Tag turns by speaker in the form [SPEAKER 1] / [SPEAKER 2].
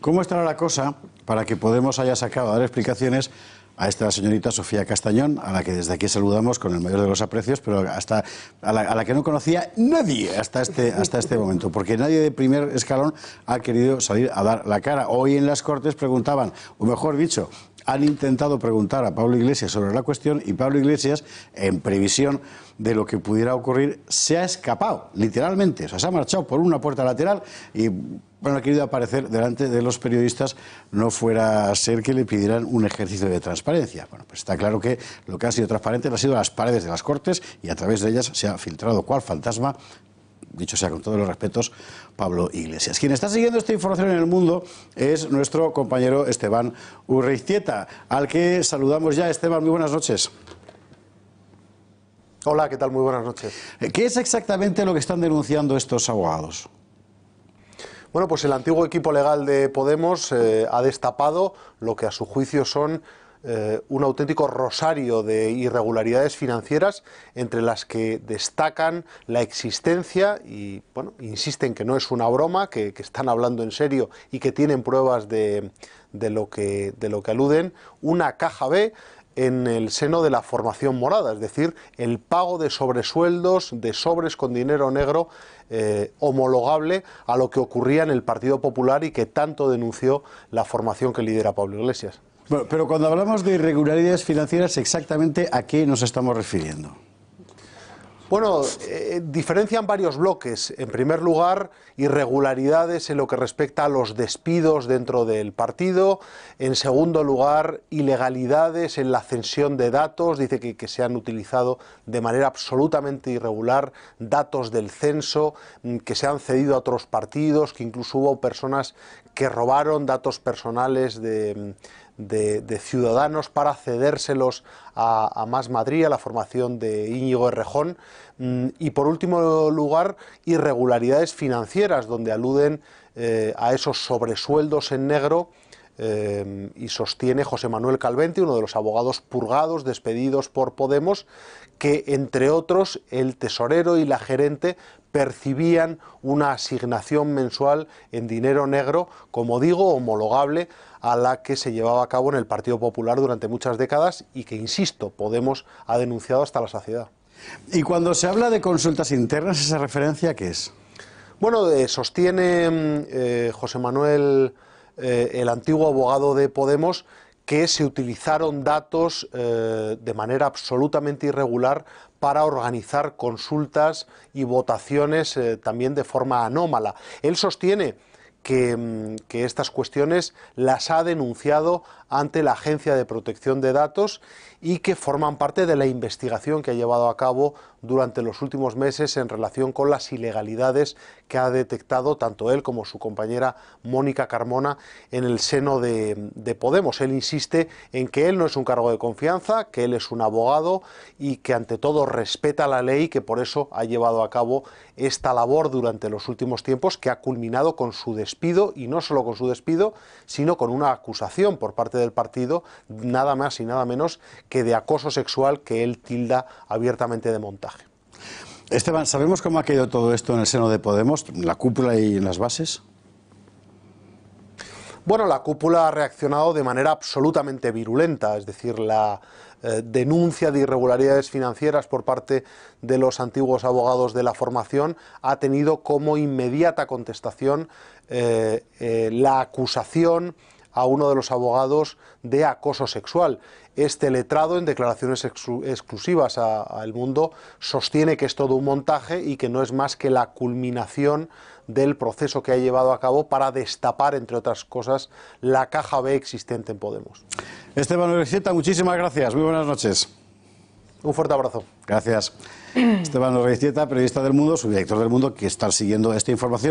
[SPEAKER 1] ¿Cómo estará la cosa para que Podemos haya sacado a dar explicaciones a esta señorita Sofía Castañón, a la que desde aquí saludamos con el mayor de los aprecios, pero hasta a la, que no conocía nadie hasta este, hasta este momento, porque nadie de primer escalón ha querido salir a dar la cara. Hoy en las Cortes preguntaban, o mejor dicho, han intentado preguntar a Pablo Iglesias sobre la cuestión y Pablo Iglesias, en previsión de lo que pudiera ocurrir, se ha escapado, literalmente. O sea, se ha marchado por una puerta lateral y no ha querido aparecer delante de los periodistas, no fuera a ser que le pidieran un ejercicio de transparencia. Bueno, pues está claro que lo que ha sido transparente ha sido las paredes de las Cortes y a través de ellas se ha filtrado cuál fantasma dicho sea con todos los respetos, Pablo Iglesias. Quien está siguiendo esta información en el mundo es nuestro compañero Esteban Urreiztieta, al que saludamos ya. Esteban, muy buenas noches. Hola, ¿qué tal? Muy buenas noches. Eh, ¿Qué es exactamente lo que están denunciando estos abogados? Bueno, pues el antiguo equipo
[SPEAKER 2] legal de Podemos eh, ha destapado lo que a su juicio son eh, un auténtico rosario de irregularidades financieras entre las que destacan la existencia y bueno, insisten que no es una broma, que, están hablando en serio y que tienen pruebas lo, que, de lo que aluden, una caja B en el seno de la formación morada, es decir, el pago de sobresueldos, de sobres con dinero negro eh, homologable a lo que ocurría en el Partido Popular y que tanto denunció la formación que lidera Pablo Iglesias.
[SPEAKER 1] Bueno, pero cuando hablamos de irregularidades financieras, exactamente a qué nos estamos refiriendo.
[SPEAKER 2] Bueno, eh, diferencian varios bloques. En primer lugar, irregularidades en lo que respecta a los despidos dentro del partido. En segundo lugar, ilegalidades en la censión de datos. Dice que, se han utilizado de manera absolutamente irregular datos del censo, mm, que se han cedido a otros partidos, que incluso hubo personas que robaron datos personales de mm, de, ciudadanos para cedérselos a, Más Madrid, a la formación de Íñigo Errejón. Mm, y por último lugar, irregularidades financieras, donde aluden eh, a esos sobresueldos en negro y sostiene José Manuel Calventi, uno de los abogados purgados, despedidos por Podemos, que entre otros el tesorero y la gerente percibían una asignación mensual en dinero negro, como digo, homologable a la que se llevaba a cabo en el Partido Popular durante muchas décadas y que, insisto, Podemos ha denunciado hasta la saciedad. Y cuando se habla de consultas
[SPEAKER 1] internas, ¿esa referencia qué es?
[SPEAKER 2] Bueno, eh, sostiene mm, eh, José Manuel eh, el antiguo abogado de Podemos que se utilizaron datos eh, de manera absolutamente irregular para organizar consultas y votaciones eh, también de forma anómala. Él sostiene Mm, que, estas cuestiones las ha denunciado ante la Agencia de Protección de Datos y que forman parte de la investigación que ha llevado a cabo durante los últimos meses en relación con las ilegalidades que ha detectado tanto él como su compañera Mónica Carmona en el seno de, Podemos. Él insiste en que él no es un cargo de confianza, que él es un abogado y que ante todo respeta la ley y que por eso ha llevado a cabo esta labor durante los últimos tiempos que ha culminado con su despido y no solo con su despido, sino con una acusación por parte del partido, nada más y nada menos que de acoso sexual que él tilda abiertamente de montaje.
[SPEAKER 1] Esteban, ¿sabemos cómo ha caído todo esto en el seno de Podemos, en la cúpula y en las bases?
[SPEAKER 2] Bueno, la cúpula ha reaccionado de manera absolutamente virulenta, es decir, la eh, denuncia de irregularidades financieras por parte de los antiguos abogados de la formación ha tenido como inmediata contestación eh, eh, la acusación a uno de los abogados de acoso sexual. Este letrado, en declaraciones exclusivas al Mundo, sostiene que es todo un montaje y que no es más que la culminación del proceso que ha llevado a cabo para destapar, entre otras cosas, la caja B existente en Podemos.
[SPEAKER 1] Esteban Orexeta, muchísimas gracias. Muy buenas noches.
[SPEAKER 2] Un fuerte abrazo.
[SPEAKER 1] Gracias. Esteban Orexeta, periodista del Mundo, subdirector del Mundo, que está siguiendo esta información.